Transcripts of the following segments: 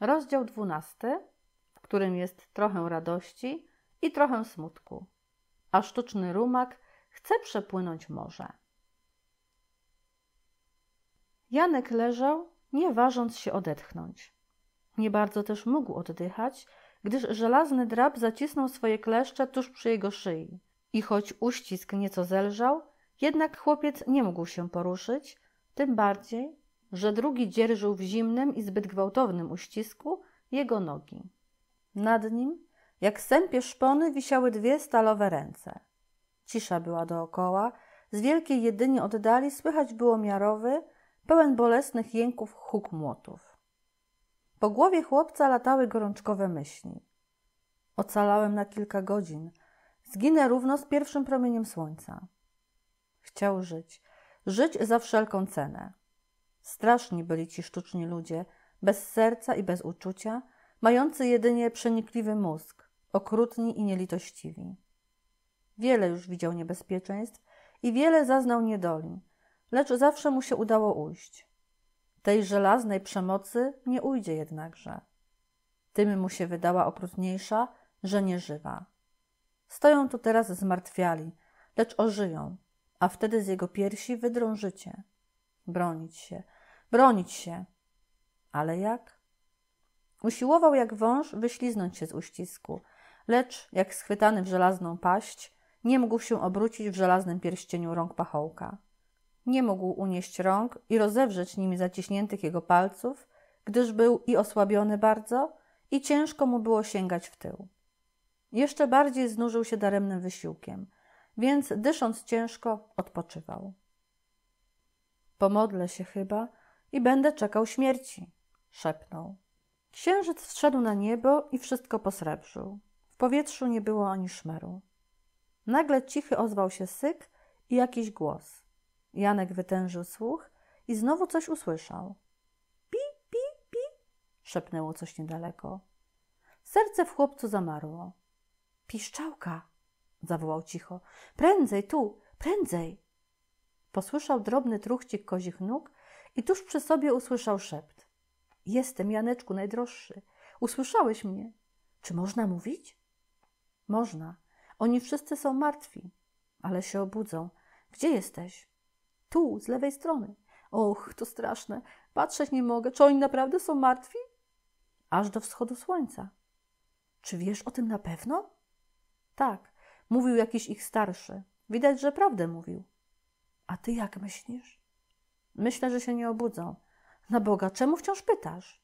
Rozdział dwunasty, w którym jest trochę radości i trochę smutku, a sztuczny rumak chce przepłynąć morze. Janek leżał, nie ważąc się odetchnąć. Nie bardzo też mógł oddychać, gdyż żelazny drab zacisnął swoje kleszcze tuż przy jego szyi. I choć uścisk nieco zelżał, jednak chłopiec nie mógł się poruszyć, tym bardziej, że drugi dzierżył w zimnym i zbyt gwałtownym uścisku jego nogi. Nad nim, jak sępie szpony, wisiały dwie stalowe ręce. Cisza była dookoła, z wielkiej jedynie oddali słychać było miarowy, pełen bolesnych jęków huk młotów. Po głowie chłopca latały gorączkowe myśli. Ocalałem na kilka godzin. Zginę równo z pierwszym promieniem słońca. Chciał żyć. Żyć za wszelką cenę. Straszni byli ci sztuczni ludzie, bez serca i bez uczucia, mający jedynie przenikliwy mózg, okrutni i nielitościwi. Wiele już widział niebezpieczeństw i wiele zaznał niedoli, lecz zawsze mu się udało ujść. Tej żelaznej przemocy nie ujdzie jednakże. Tym mu się wydała okrutniejsza, że nie żywa. Stoją tu teraz zmartwiali, lecz ożyją, a wtedy z jego piersi wydrą życie bronić się, bronić się. Ale jak? Usiłował jak wąż wyśliznąć się z uścisku, lecz jak schwytany w żelazną paść, nie mógł się obrócić w żelaznym pierścieniu rąk pachołka. Nie mógł unieść rąk i rozewrzeć nimi zaciśniętych jego palców, gdyż był i osłabiony bardzo, i ciężko mu było sięgać w tył. Jeszcze bardziej znużył się daremnym wysiłkiem, więc dysząc ciężko, odpoczywał. Pomodlę się chyba i będę czekał śmierci, szepnął. Księżyc wszedł na niebo i wszystko posrebrzył. W powietrzu nie było ani szmeru. Nagle cichy ozwał się syk i jakiś głos. Janek wytężył słuch i znowu coś usłyszał. Pi, pi, pi, szepnęło coś niedaleko. Serce w chłopcu zamarło. Piszczałka, zawołał cicho. Prędzej tu, prędzej. Posłyszał drobny truchcik kozich nóg i tuż przy sobie usłyszał szept. Jestem, Janeczku, najdroższy. Usłyszałeś mnie. Czy można mówić? Można. Oni wszyscy są martwi, ale się obudzą. Gdzie jesteś? Tu, z lewej strony. Och, to straszne. Patrzeć nie mogę. Czy oni naprawdę są martwi? Aż do wschodu słońca. Czy wiesz o tym na pewno? Tak, mówił jakiś ich starszy. Widać, że prawdę mówił. A ty jak myślisz? Myślę, że się nie obudzą. Na Boga, czemu wciąż pytasz?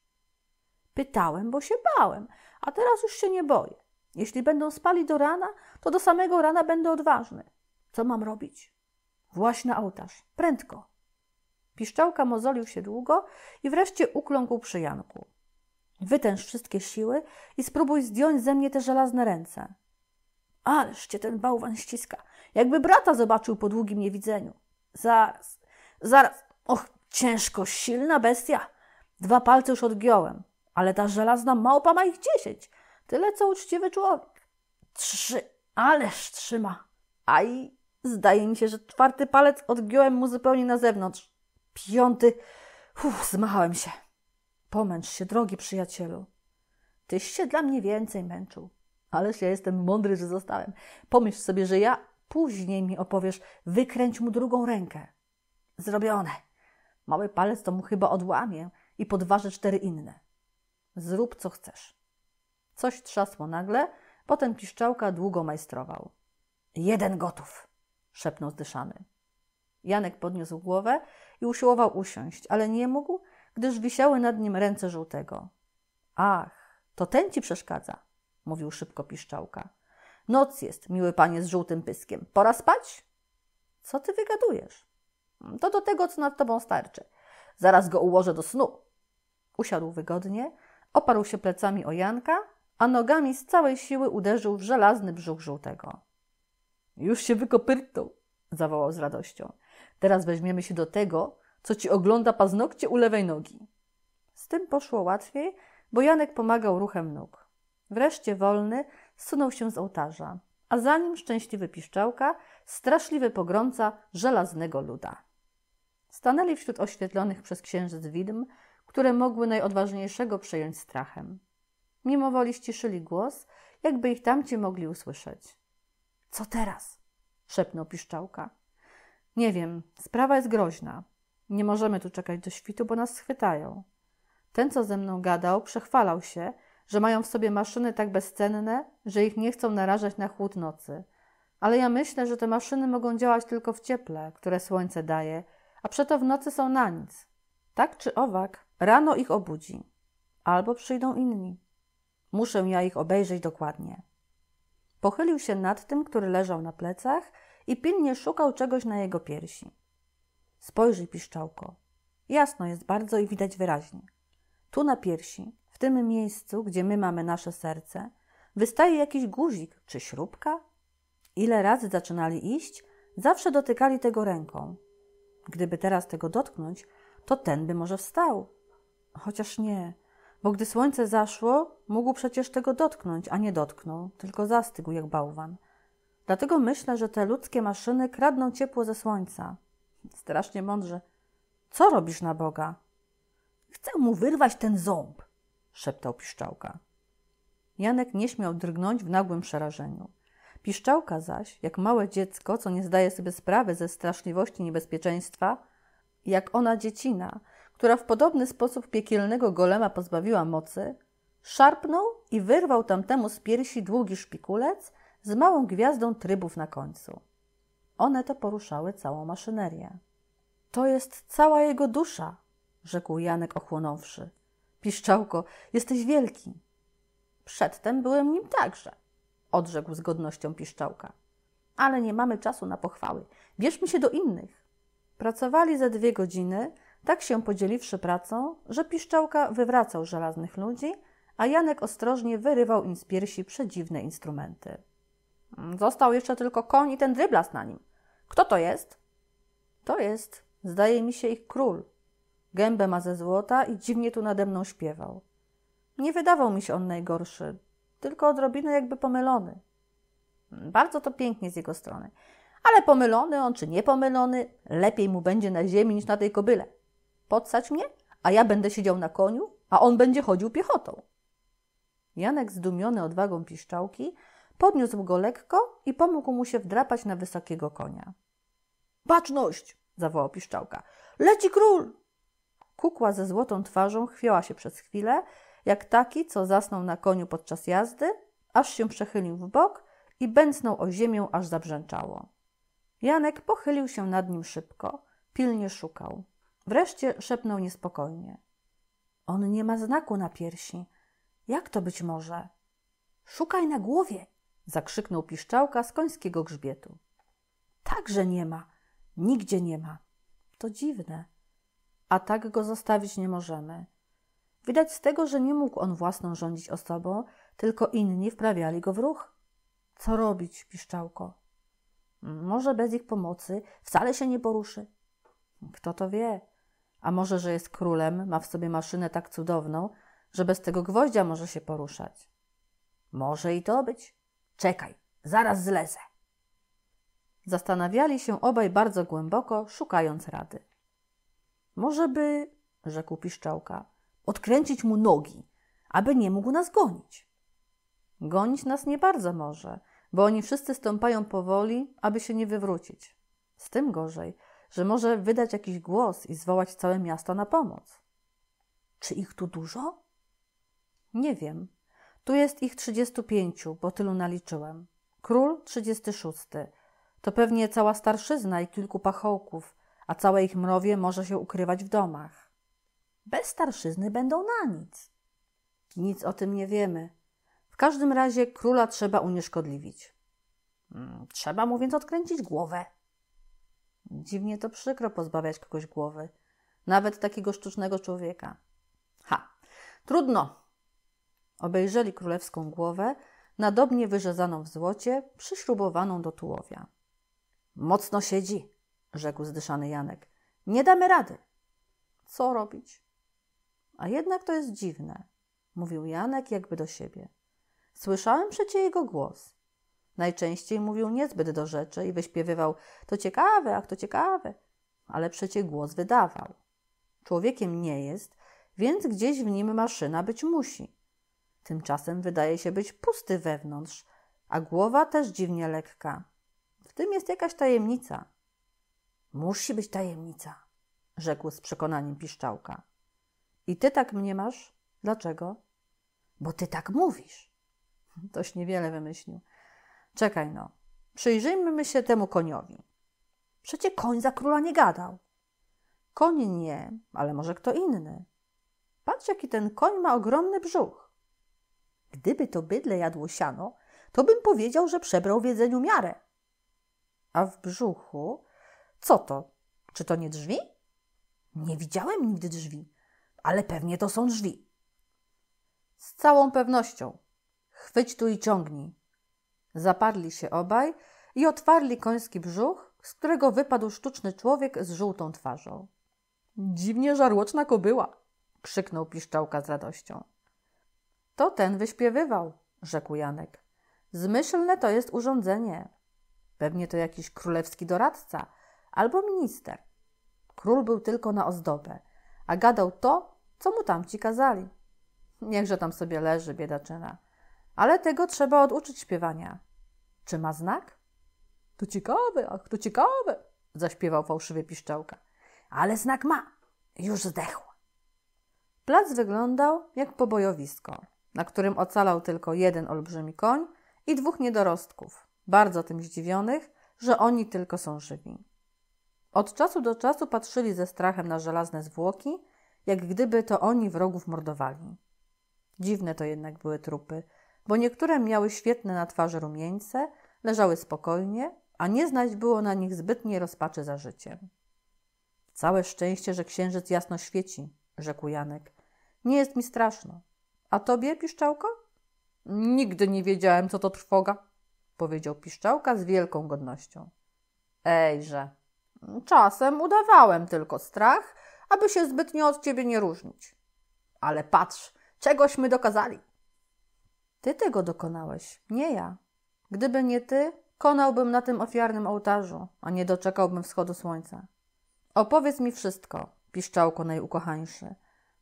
Pytałem, bo się bałem, a teraz już się nie boję. Jeśli będą spali do rana, to do samego rana będę odważny. Co mam robić? Właśnie na ołtarz. Prędko. Piszczałka mozolił się długo i wreszcie ukląkł przy Janku. Wytęż wszystkie siły i spróbuj zdjąć ze mnie te żelazne ręce. Ależ cię ten bałwan ściska, jakby brata zobaczył po długim niewidzeniu. Zaraz, zaraz. Och, ciężko, silna bestia. Dwa palce już odgiąłem, ale ta żelazna małpa ma ich dziesięć. Tyle co uczciwy człowiek. Trzy, ależ trzyma. A i zdaje mi się, że czwarty palec odgiąłem mu zupełnie na zewnątrz. Piąty, uff, zmachałem się. Pomęcz się, drogi przyjacielu. Tyś się dla mnie więcej męczył. Ależ ja jestem mądry, że zostałem. Pomyśl sobie, że ja Później mi opowiesz, wykręć mu drugą rękę. Zrobione. Mały palec to mu chyba odłamię i podważę cztery inne. Zrób co chcesz. Coś trzasło nagle, potem piszczałka długo majstrował. Jeden gotów, szepnął zdyszany. Janek podniósł głowę i usiłował usiąść, ale nie mógł, gdyż wisiały nad nim ręce żółtego. Ach, to ten ci przeszkadza, mówił szybko piszczałka. Noc jest, miły panie z żółtym pyskiem. Pora spać? Co ty wygadujesz? To do tego, co nad tobą starczy. Zaraz go ułożę do snu. Usiadł wygodnie, oparł się plecami o Janka, a nogami z całej siły uderzył w żelazny brzuch żółtego. Już się wykopyrtą, zawołał z radością. Teraz weźmiemy się do tego, co ci ogląda paznokcie u lewej nogi. Z tym poszło łatwiej, bo Janek pomagał ruchem nóg. Wreszcie wolny, zsunął się z ołtarza, a za nim szczęśliwy piszczałka, straszliwy pogrąca żelaznego luda. Stanęli wśród oświetlonych przez księżyc widm, które mogły najodważniejszego przejąć strachem. Mimo woli ściszyli głos, jakby ich tamci mogli usłyszeć. Co teraz? szepnął piszczałka. Nie wiem, sprawa jest groźna. Nie możemy tu czekać do świtu, bo nas schwytają. Ten, co ze mną gadał, przechwalał się, że mają w sobie maszyny tak bezcenne, że ich nie chcą narażać na chłód nocy. Ale ja myślę, że te maszyny mogą działać tylko w cieple, które słońce daje, a przeto w nocy są na nic. Tak czy owak, rano ich obudzi. Albo przyjdą inni. Muszę ja ich obejrzeć dokładnie. Pochylił się nad tym, który leżał na plecach i pilnie szukał czegoś na jego piersi. Spojrzyj, piszczałko. Jasno jest bardzo i widać wyraźnie. Tu na piersi, w tym miejscu, gdzie my mamy nasze serce, wystaje jakiś guzik czy śrubka? Ile razy zaczynali iść, zawsze dotykali tego ręką. Gdyby teraz tego dotknąć, to ten by może wstał. Chociaż nie, bo gdy słońce zaszło, mógł przecież tego dotknąć, a nie dotknął, tylko zastygł jak bałwan. Dlatego myślę, że te ludzkie maszyny kradną ciepło ze słońca. Strasznie mądrze. Co robisz na Boga? Chcę mu wyrwać ten ząb, szeptał piszczałka. Janek nie śmiał drgnąć w nagłym przerażeniu. Piszczałka zaś, jak małe dziecko, co nie zdaje sobie sprawy ze straszliwości niebezpieczeństwa, jak ona dziecina, która w podobny sposób piekielnego golema pozbawiła mocy, szarpnął i wyrwał tamtemu z piersi długi szpikulec z małą gwiazdą trybów na końcu. One to poruszały całą maszynerię. To jest cała jego dusza, rzekł Janek ochłonąwszy piszczałko, jesteś wielki. Przedtem byłem nim także, odrzekł z godnością piszczałka. Ale nie mamy czasu na pochwały. Bierzmy się do innych. Pracowali ze dwie godziny, tak się podzieliwszy pracą, że piszczałka wywracał żelaznych ludzi, a Janek ostrożnie wyrywał im z piersi przedziwne instrumenty. Został jeszcze tylko koń i ten dryblas na nim. Kto to jest? To jest, zdaje mi się, ich król, Gębę ma ze złota i dziwnie tu nade mną śpiewał. Nie wydawał mi się on najgorszy, tylko odrobinę jakby pomylony. Bardzo to pięknie z jego strony. Ale pomylony on czy nie lepiej mu będzie na ziemi niż na tej kobyle. Podsać mnie, a ja będę siedział na koniu, a on będzie chodził piechotą. Janek zdumiony odwagą piszczałki podniósł go lekko i pomógł mu się wdrapać na wysokiego konia. Baczność! zawołał piszczałka. Leci król! Kukła ze złotą twarzą chwiała się przez chwilę, jak taki, co zasnął na koniu podczas jazdy, aż się przechylił w bok i bęcnął o ziemię, aż zabrzęczało. Janek pochylił się nad nim szybko, pilnie szukał. Wreszcie szepnął niespokojnie. On nie ma znaku na piersi. Jak to być może? Szukaj na głowie! zakrzyknął piszczałka z końskiego grzbietu. Także nie ma. Nigdzie nie ma. To dziwne a tak go zostawić nie możemy. Widać z tego, że nie mógł on własną rządzić osobą, tylko inni wprawiali go w ruch. Co robić, piszczałko? Może bez ich pomocy wcale się nie poruszy. Kto to wie? A może, że jest królem, ma w sobie maszynę tak cudowną, że bez tego gwoździa może się poruszać. Może i to być. Czekaj, zaraz zlezę. Zastanawiali się obaj bardzo głęboko, szukając rady. Może by, rzekł piszczałka, odkręcić mu nogi, aby nie mógł nas gonić. Gonić nas nie bardzo może, bo oni wszyscy stąpają powoli, aby się nie wywrócić. Z tym gorzej, że może wydać jakiś głos i zwołać całe miasto na pomoc. Czy ich tu dużo? Nie wiem. Tu jest ich trzydziestu pięciu, bo tylu naliczyłem. Król trzydziesty szósty. To pewnie cała starszyzna i kilku pachołków, a całe ich mrowie może się ukrywać w domach. Bez starszyzny będą na nic. Nic o tym nie wiemy. W każdym razie króla trzeba unieszkodliwić. Hmm, trzeba, mu więc odkręcić głowę. Dziwnie to przykro pozbawiać kogoś głowy, nawet takiego sztucznego człowieka. Ha, trudno. Obejrzeli królewską głowę, nadobnie wyrzezaną w złocie, przyśrubowaną do tułowia. Mocno siedzi, rzekł zdyszany Janek. Nie damy rady. Co robić? A jednak to jest dziwne, mówił Janek jakby do siebie. Słyszałem przecie jego głos. Najczęściej mówił niezbyt do rzeczy i wyśpiewywał to ciekawe, ach to ciekawe, ale przecie głos wydawał. Człowiekiem nie jest, więc gdzieś w nim maszyna być musi. Tymczasem wydaje się być pusty wewnątrz, a głowa też dziwnie lekka. W tym jest jakaś tajemnica. Musi być tajemnica, rzekł z przekonaniem piszczałka. I ty tak mnie masz? Dlaczego? Bo ty tak mówisz. Toś niewiele wymyślił. Czekaj no, przyjrzyjmy się temu koniowi. Przecie koń za króla nie gadał. Koń nie, ale może kto inny. Patrz, jaki ten koń ma ogromny brzuch. Gdyby to bydle jadło siano, to bym powiedział, że przebrał w jedzeniu miarę. A w brzuchu co to? Czy to nie drzwi? Nie widziałem nigdy drzwi, ale pewnie to są drzwi. Z całą pewnością. Chwyć tu i ciągnij. Zaparli się obaj i otwarli koński brzuch, z którego wypadł sztuczny człowiek z żółtą twarzą. Dziwnie żarłoczna kobyła, krzyknął piszczałka z radością. To ten wyśpiewywał, rzekł Janek. Zmyślne to jest urządzenie. Pewnie to jakiś królewski doradca – albo minister. Król był tylko na ozdobę, a gadał to, co mu tamci kazali. Niechże tam sobie leży, biedaczyna. Ale tego trzeba oduczyć śpiewania. Czy ma znak? To ciekawe, ach, to ciekawe, zaśpiewał fałszywy piszczałka. Ale znak ma, już zdechła. Plac wyglądał jak pobojowisko, na którym ocalał tylko jeden olbrzymi koń i dwóch niedorostków, bardzo tym zdziwionych, że oni tylko są żywi. Od czasu do czasu patrzyli ze strachem na żelazne zwłoki, jak gdyby to oni wrogów mordowali. Dziwne to jednak były trupy, bo niektóre miały świetne na twarzy rumieńce, leżały spokojnie, a nie znać było na nich zbytniej rozpaczy za życiem. Całe szczęście, że księżyc jasno świeci, rzekł Janek. Nie jest mi straszno. A tobie, piszczałko? Nigdy nie wiedziałem, co to trwoga, powiedział piszczałka z wielką godnością. Ejże, Czasem udawałem tylko strach, aby się zbytnio od ciebie nie różnić. Ale patrz, czegośmy dokazali. Ty tego dokonałeś, nie ja. Gdyby nie ty, konałbym na tym ofiarnym ołtarzu, a nie doczekałbym wschodu słońca. Opowiedz mi wszystko, piszczałko najukochańszy.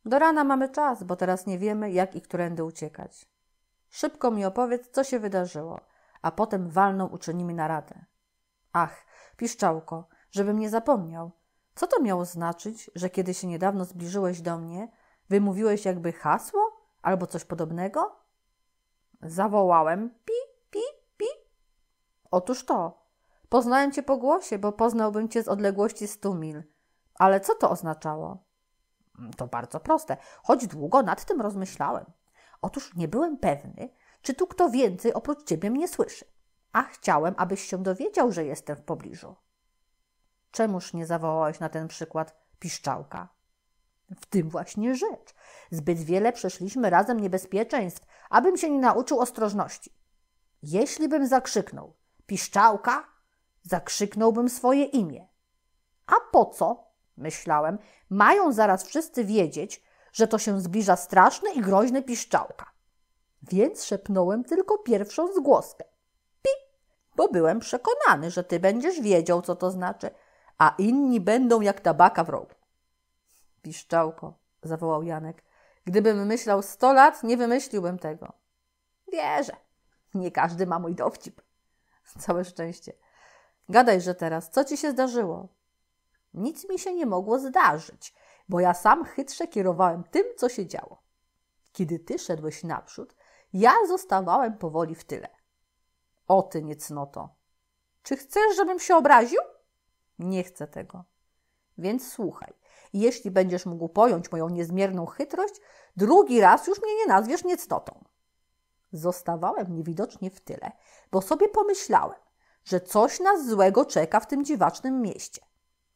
Do rana mamy czas, bo teraz nie wiemy, jak i którędy uciekać. Szybko mi opowiedz, co się wydarzyło, a potem walną uczynimy naradę. Ach, piszczałko, żebym nie zapomniał. Co to miało znaczyć, że kiedy się niedawno zbliżyłeś do mnie, wymówiłeś jakby hasło albo coś podobnego? Zawołałem pi, pi, pi. Otóż to. Poznałem cię po głosie, bo poznałbym cię z odległości stu mil. Ale co to oznaczało? To bardzo proste, choć długo nad tym rozmyślałem. Otóż nie byłem pewny, czy tu kto więcej oprócz ciebie mnie słyszy, a chciałem, abyś się dowiedział, że jestem w pobliżu. Czemuż nie zawołałeś na ten przykład piszczałka? W tym właśnie rzecz. Zbyt wiele przeszliśmy razem niebezpieczeństw, abym się nie nauczył ostrożności. Jeśli bym zakrzyknął piszczałka, zakrzyknąłbym swoje imię. A po co? Myślałem, mają zaraz wszyscy wiedzieć, że to się zbliża straszny i groźny piszczałka. Więc szepnąłem tylko pierwszą zgłoskę. Pi, bo byłem przekonany, że ty będziesz wiedział, co to znaczy – a inni będą jak tabaka w rogu. Piszczałko, zawołał Janek. Gdybym myślał sto lat, nie wymyśliłbym tego. Wierzę. Nie każdy ma mój dowcip. Całe szczęście. Gadajże teraz, co ci się zdarzyło? Nic mi się nie mogło zdarzyć, bo ja sam chytrze kierowałem tym, co się działo. Kiedy ty szedłeś naprzód, ja zostawałem powoli w tyle. O ty niecnoto! Czy chcesz, żebym się obraził? Nie chcę tego. Więc słuchaj, jeśli będziesz mógł pojąć moją niezmierną chytrość, drugi raz już mnie nie nazwiesz niecnotą. Zostawałem niewidocznie w tyle, bo sobie pomyślałem, że coś nas złego czeka w tym dziwacznym mieście.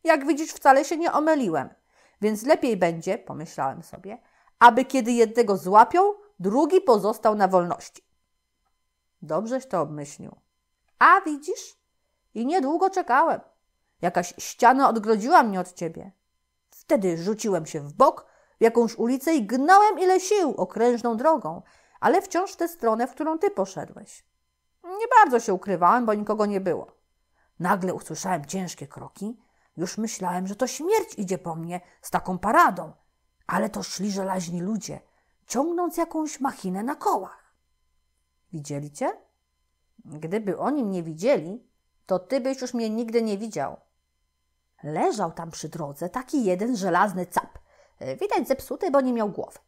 Jak widzisz, wcale się nie omyliłem, więc lepiej będzie, pomyślałem sobie, aby kiedy jednego złapią, drugi pozostał na wolności. Dobrześ to obmyślił. A widzisz? I niedługo czekałem. Jakaś ściana odgrodziła mnie od ciebie. Wtedy rzuciłem się w bok, w jakąś ulicę i gnałem ile sił okrężną drogą, ale wciąż w tę stronę, w którą ty poszedłeś. Nie bardzo się ukrywałem, bo nikogo nie było. Nagle usłyszałem ciężkie kroki. Już myślałem, że to śmierć idzie po mnie z taką paradą, ale to szli żelaźni ludzie, ciągnąc jakąś machinę na kołach. Widzieli cię? Gdyby oni mnie widzieli, to ty byś już mnie nigdy nie widział. Leżał tam przy drodze taki jeden żelazny cap. E, widać zepsuty, bo nie miał głowy.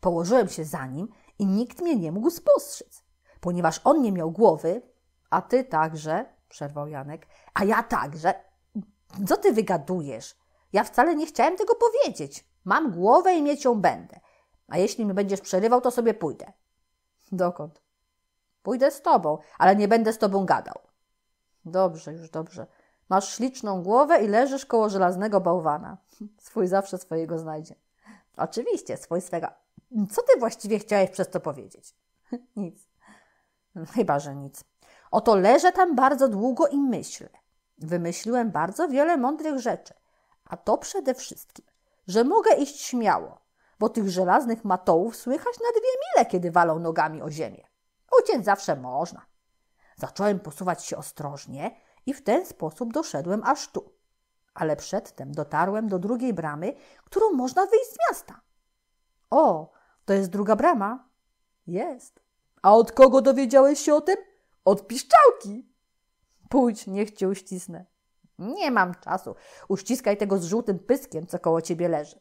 Położyłem się za nim i nikt mnie nie mógł spostrzec. Ponieważ on nie miał głowy, a ty także, przerwał Janek, a ja także. Co ty wygadujesz? Ja wcale nie chciałem tego powiedzieć. Mam głowę i mieć ją będę. A jeśli mi będziesz przerywał, to sobie pójdę. Dokąd? Pójdę z tobą, ale nie będę z tobą gadał. Dobrze, już dobrze. Masz śliczną głowę i leżysz koło żelaznego bałwana. Swój zawsze swojego znajdzie. Oczywiście, swój swego. Co ty właściwie chciałeś przez to powiedzieć? Nic. Chyba, że nic. Oto leżę tam bardzo długo i myślę. Wymyśliłem bardzo wiele mądrych rzeczy. A to przede wszystkim, że mogę iść śmiało, bo tych żelaznych matołów słychać na dwie mile, kiedy walą nogami o ziemię. Uciec zawsze można. Zacząłem posuwać się ostrożnie, i w ten sposób doszedłem aż tu. Ale przedtem dotarłem do drugiej bramy, którą można wyjść z miasta. O, to jest druga brama. Jest. A od kogo dowiedziałeś się o tym? Od piszczałki. Pójdź, niech cię uścisnę. Nie mam czasu. Uściskaj tego z żółtym pyskiem, co koło ciebie leży.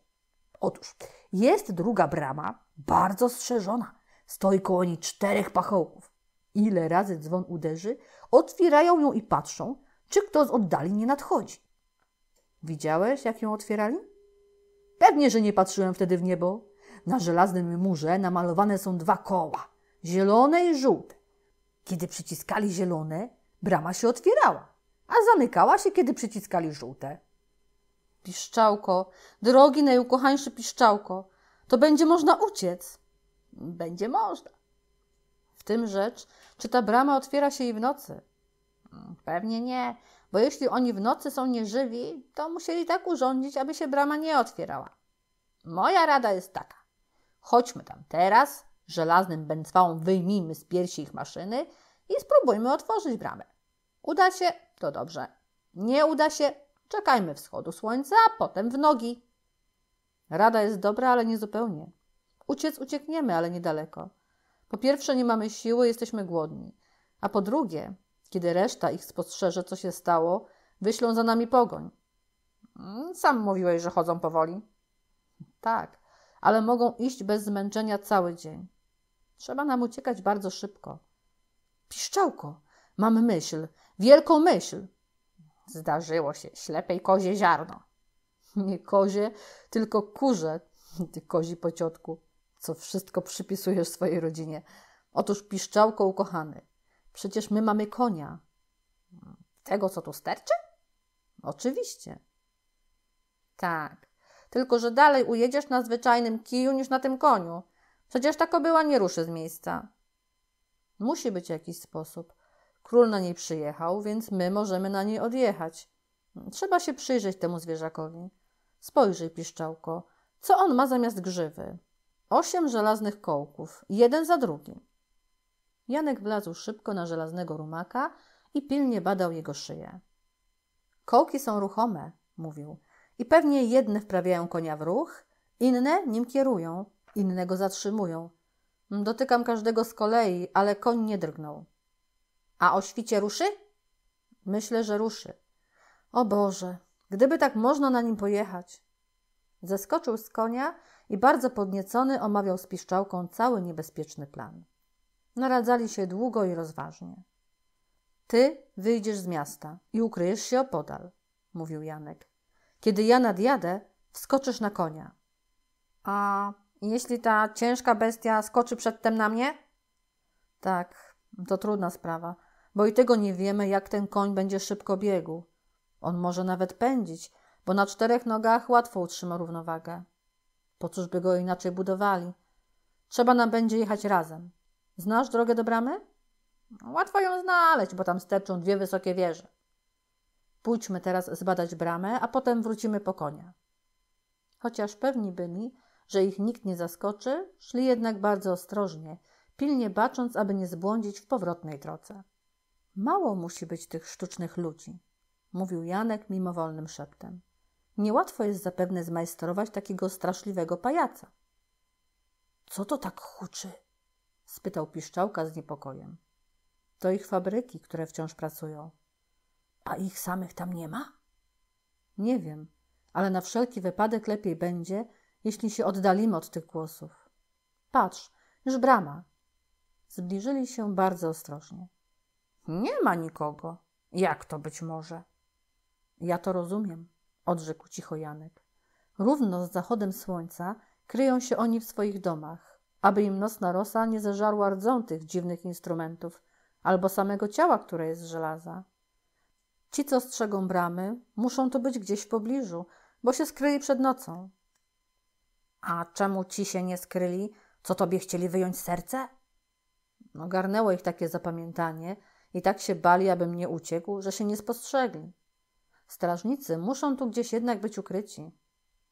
Otóż jest druga brama, bardzo strzeżona. Stoi koło niej czterech pachołków ile razy dzwon uderzy, otwierają ją i patrzą, czy kto z oddali nie nadchodzi. Widziałeś, jak ją otwierali? Pewnie, że nie patrzyłem wtedy w niebo. Na żelaznym murze namalowane są dwa koła, zielone i żółte. Kiedy przyciskali zielone, brama się otwierała, a zamykała się, kiedy przyciskali żółte. Piszczałko, drogi najukochańszy piszczałko, to będzie można uciec. Będzie można tym rzecz, czy ta brama otwiera się i w nocy? Mm, pewnie nie, bo jeśli oni w nocy są nieżywi, to musieli tak urządzić, aby się brama nie otwierała. Moja rada jest taka. Chodźmy tam teraz, żelaznym bęcwałą wyjmijmy z piersi ich maszyny i spróbujmy otworzyć bramę. Uda się, to dobrze. Nie uda się, czekajmy wschodu słońca, a potem w nogi. Rada jest dobra, ale nie zupełnie. Uciec uciekniemy, ale niedaleko. Po pierwsze, nie mamy siły, jesteśmy głodni. A po drugie, kiedy reszta ich spostrzeże, co się stało, wyślą za nami pogoń. Mm, sam mówiłeś, że chodzą powoli. Tak, ale mogą iść bez zmęczenia cały dzień. Trzeba nam uciekać bardzo szybko. Piszczałko, mam myśl, wielką myśl. Zdarzyło się, ślepej kozie ziarno. Nie kozie, tylko kurze, ty kozi pociotku co wszystko przypisujesz swojej rodzinie. Otóż piszczałko ukochany, przecież my mamy konia. Tego, co tu sterczy? Oczywiście. Tak, tylko że dalej ujedziesz na zwyczajnym kiju niż na tym koniu. Przecież ta kobyła nie ruszy z miejsca. Musi być jakiś sposób. Król na niej przyjechał, więc my możemy na niej odjechać. Trzeba się przyjrzeć temu zwierzakowi. Spojrzyj, piszczałko, co on ma zamiast grzywy? Osiem żelaznych kołków, jeden za drugim. Janek wlazł szybko na żelaznego rumaka i pilnie badał jego szyję. Kołki są ruchome, mówił, i pewnie jedne wprawiają konia w ruch, inne nim kierują, inne go zatrzymują. Dotykam każdego z kolei, ale koń nie drgnął. A o świcie ruszy? Myślę, że ruszy. O Boże, gdyby tak można na nim pojechać. Zeskoczył z konia i bardzo podniecony omawiał z piszczałką cały niebezpieczny plan. Naradzali się długo i rozważnie. Ty wyjdziesz z miasta i ukryjesz się opodal, mówił Janek. Kiedy ja nadjadę, wskoczysz na konia. A jeśli ta ciężka bestia skoczy przedtem na mnie? Tak, to trudna sprawa, bo i tego nie wiemy, jak ten koń będzie szybko biegł. On może nawet pędzić, bo na czterech nogach łatwo utrzyma równowagę. Po cóż by go inaczej budowali? Trzeba nam będzie jechać razem. Znasz drogę do bramy? No, łatwo ją znaleźć, bo tam sterczą dwie wysokie wieże. Pójdźmy teraz zbadać bramę, a potem wrócimy po konia. Chociaż pewni byli, że ich nikt nie zaskoczy, szli jednak bardzo ostrożnie, pilnie bacząc, aby nie zbłądzić w powrotnej drodze. Mało musi być tych sztucznych ludzi, mówił Janek mimowolnym szeptem. Niełatwo jest zapewne zmajstrować takiego straszliwego pajaca. Co to tak huczy? spytał piszczałka z niepokojem. To ich fabryki, które wciąż pracują. A ich samych tam nie ma? Nie wiem, ale na wszelki wypadek lepiej będzie, jeśli się oddalimy od tych głosów. Patrz, już brama. Zbliżyli się bardzo ostrożnie. Nie ma nikogo. Jak to być może? Ja to rozumiem odrzekł cicho Janek. Równo z zachodem słońca kryją się oni w swoich domach, aby im nocna rosa nie zeżarła rdzą tych dziwnych instrumentów albo samego ciała, które jest z żelaza. Ci, co strzegą bramy, muszą to być gdzieś w pobliżu, bo się skryli przed nocą. A czemu ci się nie skryli, co tobie chcieli wyjąć serce? No, garnęło ich takie zapamiętanie i tak się bali, abym nie uciekł, że się nie spostrzegli. Strażnicy muszą tu gdzieś jednak być ukryci.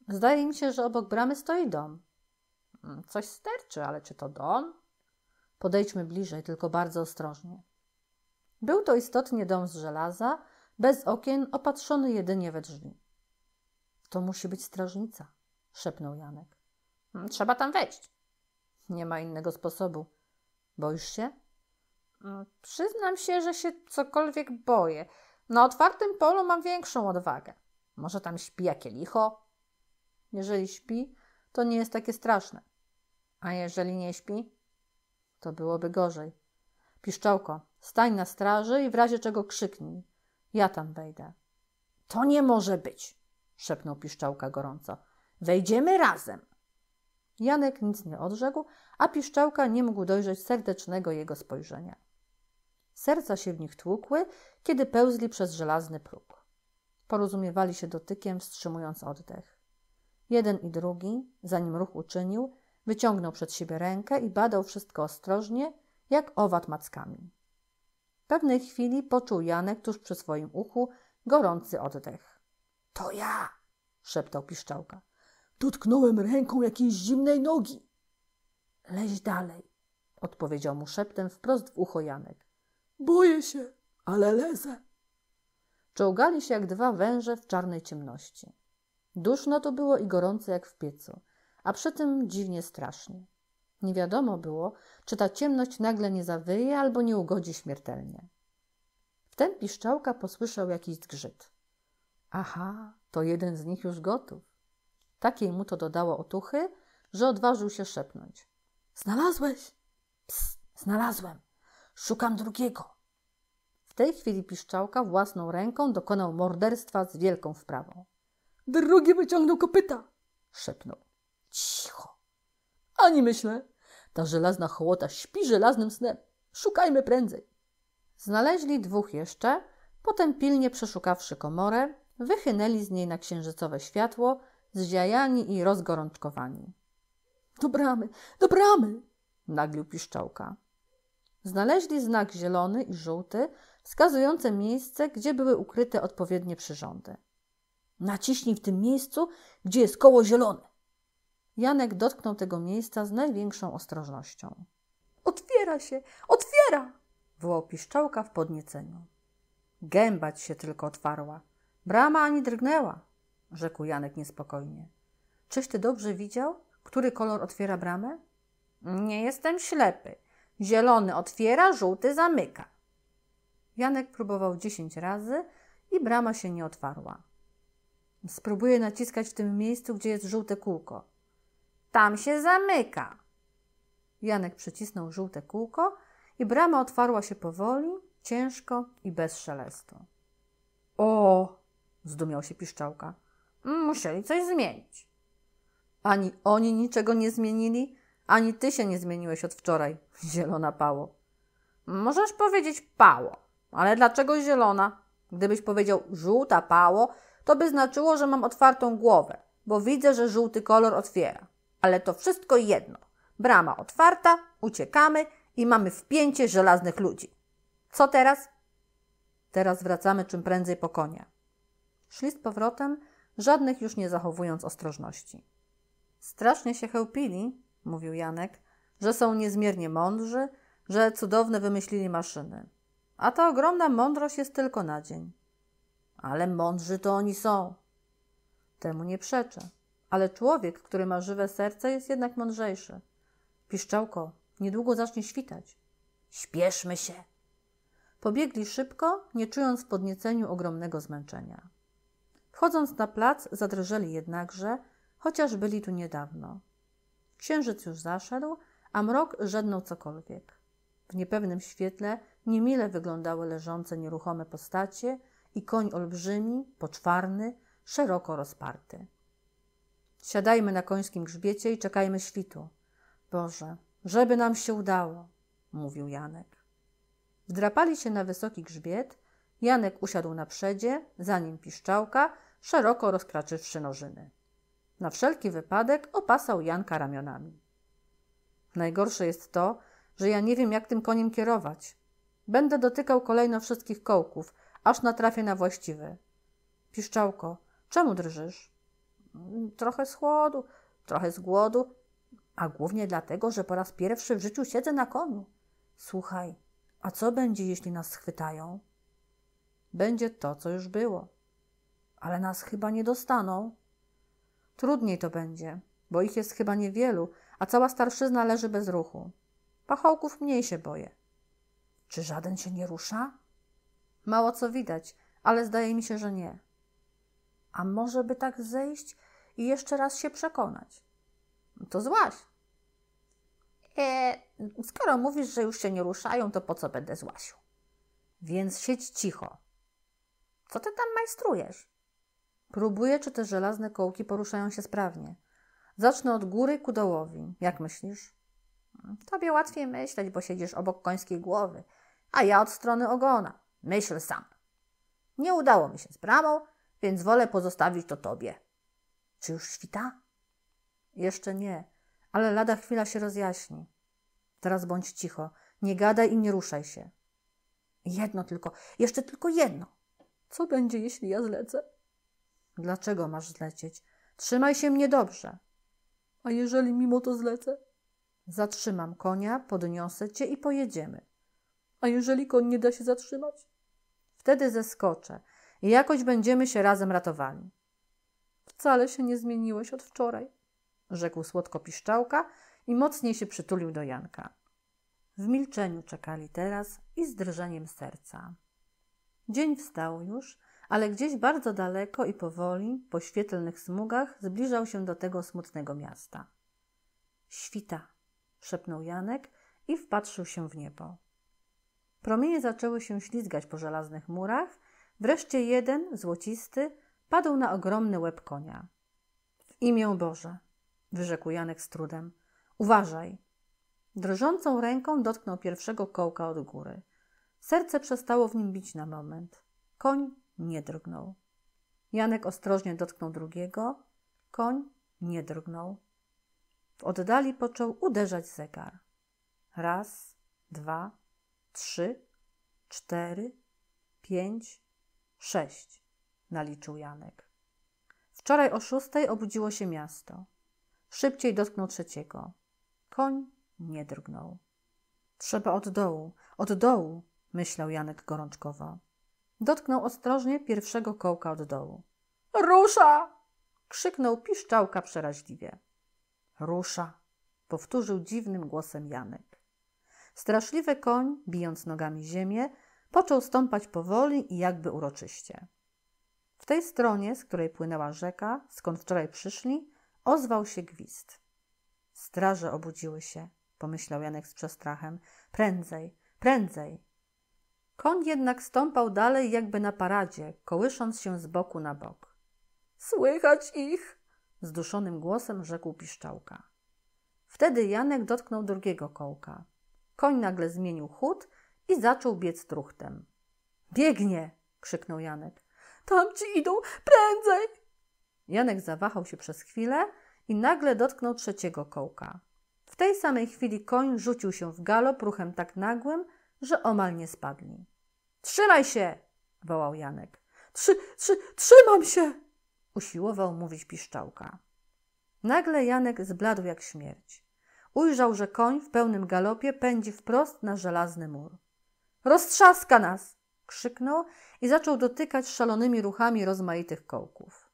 Zdaje mi się, że obok bramy stoi dom. Hmm, coś sterczy, ale czy to dom? Podejdźmy bliżej, tylko bardzo ostrożnie. Był to istotnie dom z żelaza, bez okien, opatrzony jedynie we drzwi. To musi być strażnica, szepnął Janek. Hmm, trzeba tam wejść. Nie ma innego sposobu. Boisz się? Hmm, przyznam się, że się cokolwiek boję. Na otwartym polu mam większą odwagę. Może tam śpi jakie licho? Jeżeli śpi, to nie jest takie straszne. A jeżeli nie śpi, to byłoby gorzej. Piszczałko, stań na straży i w razie czego krzyknij. Ja tam wejdę. To nie może być, szepnął Piszczałka gorąco. Wejdziemy razem. Janek nic nie odrzekł, a Piszczałka nie mógł dojrzeć serdecznego jego spojrzenia. Serca się w nich tłukły, kiedy pełzli przez żelazny próg. Porozumiewali się dotykiem, wstrzymując oddech. Jeden i drugi, zanim ruch uczynił, wyciągnął przed siebie rękę i badał wszystko ostrożnie, jak owad mackami. W pewnej chwili poczuł Janek tuż przy swoim uchu gorący oddech. To ja! szeptał piszczałka. Dotknąłem ręką jakiejś zimnej nogi. Leź dalej, odpowiedział mu szeptem wprost w ucho Janek. Boję się, ale lezę. Czołgali się jak dwa węże w czarnej ciemności. Duszno to było i gorące jak w piecu, a przy tym dziwnie strasznie. Nie wiadomo było, czy ta ciemność nagle nie zawyje albo nie ugodzi śmiertelnie. Wtem piszczałka posłyszał jakiś zgrzyt. Aha, to jeden z nich już gotów. Takiej mu to dodało otuchy, że odważył się szepnąć. Znalazłeś? Psst, znalazłem. Szukam drugiego. W tej chwili piszczałka własną ręką dokonał morderstwa z wielką wprawą. Drugi wyciągnął kopyta, szepnął. Cicho. Ani myślę. Ta żelazna hołota śpi żelaznym snem. Szukajmy prędzej. Znaleźli dwóch jeszcze, potem pilnie przeszukawszy komorę, wychynęli z niej na księżycowe światło, zziajani i rozgorączkowani. Do bramy, do bramy! naglił piszczałka. Znaleźli znak zielony i żółty, wskazujące miejsce, gdzie były ukryte odpowiednie przyrządy. Naciśnij w tym miejscu, gdzie jest koło zielone. Janek dotknął tego miejsca z największą ostrożnością. Otwiera się, otwiera! wołał piszczałka w podnieceniu. Gębać się tylko otwarła. Brama ani drgnęła, rzekł Janek niespokojnie. Czyś ty dobrze widział, który kolor otwiera bramę? Nie jestem ślepy, Zielony otwiera, żółty zamyka. Janek próbował dziesięć razy i brama się nie otwarła. Spróbuję naciskać w tym miejscu, gdzie jest żółte kółko. Tam się zamyka. Janek przycisnął żółte kółko i brama otwarła się powoli, ciężko i bez szelestu. O! zdumiał się piszczałka. Musieli coś zmienić. Ani oni niczego nie zmienili, ani ty się nie zmieniłeś od wczoraj, zielona pało. Możesz powiedzieć pało, ale dlaczego zielona? Gdybyś powiedział żółta pało, to by znaczyło, że mam otwartą głowę, bo widzę, że żółty kolor otwiera. Ale to wszystko jedno. Brama otwarta, uciekamy i mamy wpięcie żelaznych ludzi. Co teraz? Teraz wracamy czym prędzej po konia. Szli z powrotem, żadnych już nie zachowując ostrożności. Strasznie się chełpili, mówił Janek, że są niezmiernie mądrzy, że cudowne wymyślili maszyny. A ta ogromna mądrość jest tylko na dzień. Ale mądrzy to oni są. Temu nie przeczę. Ale człowiek, który ma żywe serce, jest jednak mądrzejszy. Piszczałko, niedługo zacznie świtać. Śpieszmy się! Pobiegli szybko, nie czując w podnieceniu ogromnego zmęczenia. Wchodząc na plac, zadrżeli jednakże, chociaż byli tu niedawno. Księżyc już zaszedł, a mrok żednął cokolwiek. W niepewnym świetle niemile wyglądały leżące nieruchome postacie i koń olbrzymi, poczwarny, szeroko rozparty. Siadajmy na końskim grzbiecie i czekajmy świtu. Boże, żeby nam się udało, mówił Janek. Wdrapali się na wysoki grzbiet, Janek usiadł na przedzie, za nim piszczałka, szeroko rozkraczywszy nożyny. Na wszelki wypadek opasał Janka ramionami. Najgorsze jest to, że ja nie wiem, jak tym koniem kierować. Będę dotykał kolejno wszystkich kołków, aż natrafię na właściwy. Piszczałko, czemu drżysz? Trochę z chłodu, trochę z głodu, a głównie dlatego, że po raz pierwszy w życiu siedzę na koniu. Słuchaj, a co będzie, jeśli nas schwytają? Będzie to, co już było. Ale nas chyba nie dostaną. Trudniej to będzie, bo ich jest chyba niewielu, a cała starszyzna leży bez ruchu. Pachołków mniej się boję. Czy żaden się nie rusza? Mało co widać, ale zdaje mi się, że nie. A może by tak zejść i jeszcze raz się przekonać? To złaś. E, skoro mówisz, że już się nie ruszają, to po co będę złasił? Więc siedź cicho. Co ty tam majstrujesz? Próbuję, czy te żelazne kołki poruszają się sprawnie. Zacznę od góry ku dołowi. Jak myślisz? Mm, tobie łatwiej myśleć, bo siedzisz obok końskiej głowy, a ja od strony ogona. Myśl sam. Nie udało mi się z bramą, więc wolę pozostawić to tobie. Czy już świta? Jeszcze nie, ale lada chwila się rozjaśni. Teraz bądź cicho, nie gadaj i nie ruszaj się. Jedno tylko, jeszcze tylko jedno. Co będzie, jeśli ja zlecę? Dlaczego masz zlecieć? Trzymaj się mnie dobrze. A jeżeli mimo to zlecę? Zatrzymam konia, podniosę cię i pojedziemy. A jeżeli koń nie da się zatrzymać? Wtedy zeskoczę i jakoś będziemy się razem ratowali. Wcale się nie zmieniłeś od wczoraj, rzekł słodko piszczałka i mocniej się przytulił do Janka. W milczeniu czekali teraz i z drżeniem serca. Dzień wstał już ale gdzieś bardzo daleko i powoli, po świetlnych smugach, zbliżał się do tego smutnego miasta. Świta, szepnął Janek i wpatrzył się w niebo. Promienie zaczęły się ślizgać po żelaznych murach, wreszcie jeden, złocisty, padł na ogromny łeb konia. W imię Boże, wyrzekł Janek z trudem. Uważaj! Drżącą ręką dotknął pierwszego kołka od góry. Serce przestało w nim bić na moment. Koń nie drgnął. Janek ostrożnie dotknął drugiego, koń nie drgnął. W oddali począł uderzać zegar. Raz, dwa, trzy, cztery, pięć, sześć, naliczył Janek. Wczoraj o szóstej obudziło się miasto. Szybciej dotknął trzeciego. Koń nie drgnął. Trzeba od dołu, od dołu, myślał Janek gorączkowo. Dotknął ostrożnie pierwszego kołka od dołu. Rusza! krzyknął piszczałka przeraźliwie. Rusza! powtórzył dziwnym głosem Janek. Straszliwy koń, bijąc nogami ziemię, począł stąpać powoli i jakby uroczyście. W tej stronie, z której płynęła rzeka, skąd wczoraj przyszli, ozwał się gwizd. Straże obudziły się, pomyślał Janek z przestrachem. Prędzej, prędzej! Koń jednak stąpał dalej jakby na paradzie, kołysząc się z boku na bok. Słychać ich! Zduszonym głosem rzekł piszczałka. Wtedy Janek dotknął drugiego kołka. Koń nagle zmienił chód i zaczął biec truchtem. Biegnie! krzyknął Janek. Tamci idą prędzej! Janek zawahał się przez chwilę i nagle dotknął trzeciego kołka. W tej samej chwili koń rzucił się w galop ruchem tak nagłym, że omal nie spadli. Trzymaj się! wołał Janek. Trzy, trzy, trzymam się! usiłował mówić piszczałka. Nagle Janek zbladł jak śmierć. Ujrzał, że koń w pełnym galopie pędzi wprost na żelazny mur. Roztrzaska nas! krzyknął i zaczął dotykać szalonymi ruchami rozmaitych kołków.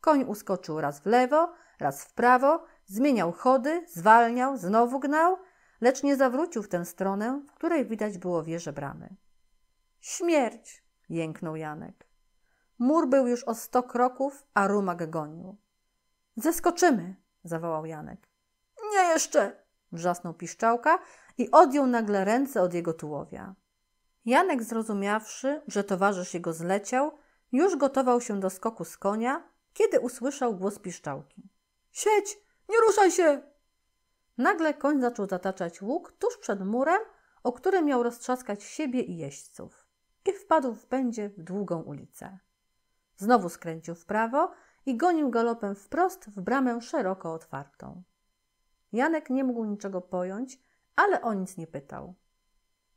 Koń uskoczył raz w lewo, raz w prawo, zmieniał chody, zwalniał, znowu gnał – lecz nie zawrócił w tę stronę, w której widać było wieże bramy. Śmierć! jęknął Janek. Mur był już o sto kroków, a rumak gonił. Zeskoczymy! zawołał Janek. Nie jeszcze! wrzasnął piszczałka i odjął nagle ręce od jego tułowia. Janek, zrozumiawszy, że towarzysz jego zleciał, już gotował się do skoku z konia, kiedy usłyszał głos piszczałki. Siedź! Nie ruszaj się! Nagle koń zaczął zataczać łuk tuż przed murem, o którym miał roztrzaskać siebie i jeźdźców. I wpadł w pędzie w długą ulicę. Znowu skręcił w prawo i gonił galopem wprost w bramę szeroko otwartą. Janek nie mógł niczego pojąć, ale o nic nie pytał.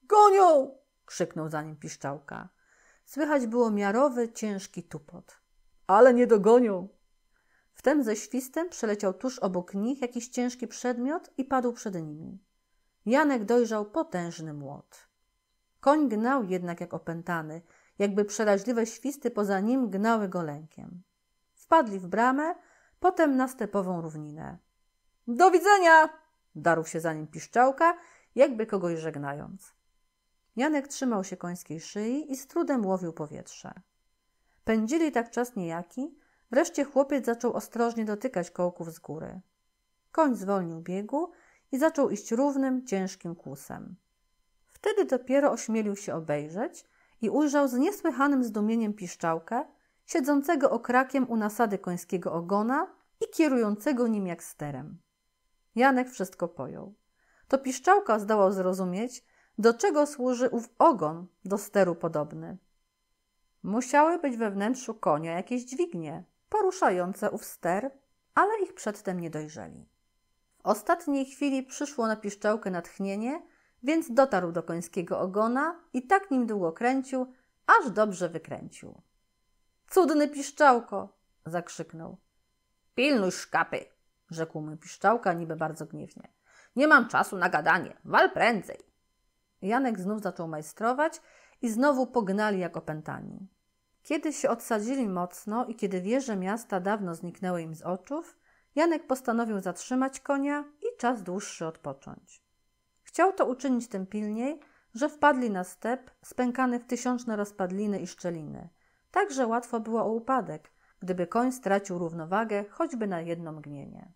Gonią! krzyknął za nim piszczałka. Słychać było miarowy, ciężki tupot. Ale nie dogonią, Wtem ze świstem przeleciał tuż obok nich jakiś ciężki przedmiot i padł przed nimi. Janek dojrzał potężny młot. Koń gnał jednak jak opętany, jakby przeraźliwe świsty poza nim gnały go lękiem. Wpadli w bramę, potem na stepową równinę. Do widzenia! darł się za nim piszczałka, jakby kogoś żegnając. Janek trzymał się końskiej szyi i z trudem łowił powietrze. Pędzili tak czas niejaki, Wreszcie chłopiec zaczął ostrożnie dotykać kołków z góry. Koń zwolnił biegu i zaczął iść równym, ciężkim kłusem. Wtedy dopiero ośmielił się obejrzeć i ujrzał z niesłychanym zdumieniem piszczałkę, siedzącego okrakiem u nasady końskiego ogona i kierującego nim jak sterem. Janek wszystko pojął. To piszczałka zdołał zrozumieć, do czego służy ów ogon do steru podobny. Musiały być we wnętrzu konia jakieś dźwignie, poruszające ów ster, ale ich przedtem nie dojrzeli. W ostatniej chwili przyszło na piszczałkę natchnienie, więc dotarł do końskiego ogona i tak nim długo kręcił, aż dobrze wykręcił. Cudny piszczałko! zakrzyknął. Pilnuj szkapy! rzekł mu piszczałka niby bardzo gniewnie. Nie mam czasu na gadanie, wal prędzej! Janek znów zaczął majstrować i znowu pognali jak opętani. Kiedy się odsadzili mocno i kiedy wieże miasta dawno zniknęły im z oczów, Janek postanowił zatrzymać konia i czas dłuższy odpocząć. Chciał to uczynić tym pilniej, że wpadli na step spękany w tysiączne rozpadliny i szczeliny. Także łatwo było o upadek, gdyby koń stracił równowagę choćby na jedno mgnienie.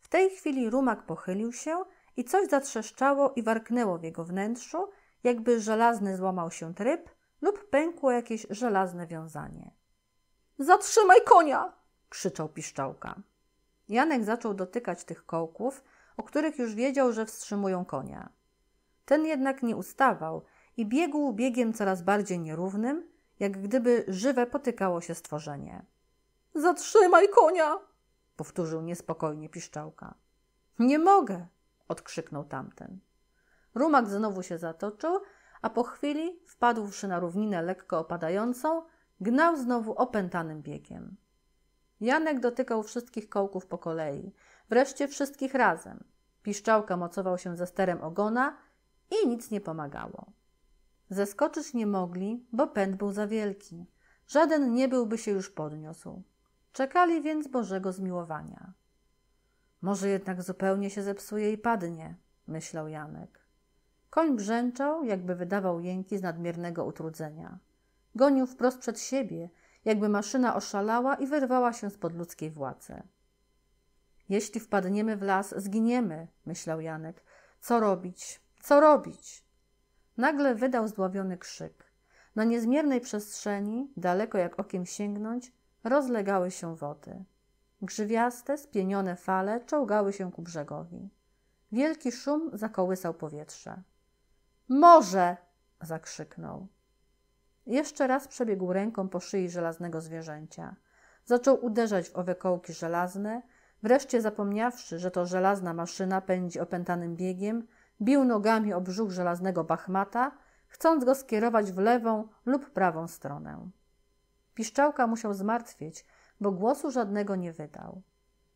W tej chwili rumak pochylił się i coś zatrzeszczało i warknęło w jego wnętrzu, jakby żelazny złamał się tryb lub pękło jakieś żelazne wiązanie. Zatrzymaj konia! krzyczał piszczałka. Janek zaczął dotykać tych kołków, o których już wiedział, że wstrzymują konia. Ten jednak nie ustawał i biegł biegiem coraz bardziej nierównym, jak gdyby żywe potykało się stworzenie. Zatrzymaj konia! powtórzył niespokojnie piszczałka. Nie mogę! odkrzyknął tamten. Rumak znowu się zatoczył, a po chwili, wpadłszy na równinę lekko opadającą, gnał znowu opętanym biegiem. Janek dotykał wszystkich kołków po kolei, wreszcie wszystkich razem. Piszczałka mocował się ze sterem ogona i nic nie pomagało. Zeskoczyć nie mogli, bo pęd był za wielki. Żaden nie byłby się już podniósł. Czekali więc Bożego zmiłowania. Może jednak zupełnie się zepsuje i padnie, myślał Janek. Koń brzęczał, jakby wydawał jęki z nadmiernego utrudzenia. Gonił wprost przed siebie, jakby maszyna oszalała i wyrwała się spod ludzkiej władzy. Jeśli wpadniemy w las, zginiemy, myślał Janek. Co robić? Co robić? Nagle wydał zdławiony krzyk. Na niezmiernej przestrzeni, daleko jak okiem sięgnąć, rozlegały się wody. Grzywiaste, spienione fale czołgały się ku brzegowi. Wielki szum zakołysał powietrze. Może! zakrzyknął. Jeszcze raz przebiegł ręką po szyi żelaznego zwierzęcia. Zaczął uderzać w owe kołki żelazne, wreszcie zapomniawszy, że to żelazna maszyna pędzi opętanym biegiem, bił nogami o brzuch żelaznego bachmata, chcąc go skierować w lewą lub prawą stronę. Piszczałka musiał zmartwieć, bo głosu żadnego nie wydał.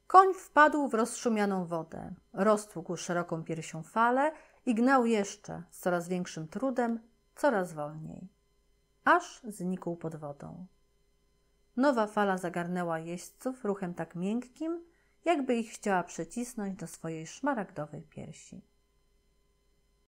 Koń wpadł w rozszumianą wodę, roztłukł szeroką piersią falę i gnał jeszcze z coraz większym trudem, coraz wolniej, aż znikł pod wodą. Nowa fala zagarnęła jeźdźców ruchem tak miękkim, jakby ich chciała przycisnąć do swojej szmaragdowej piersi.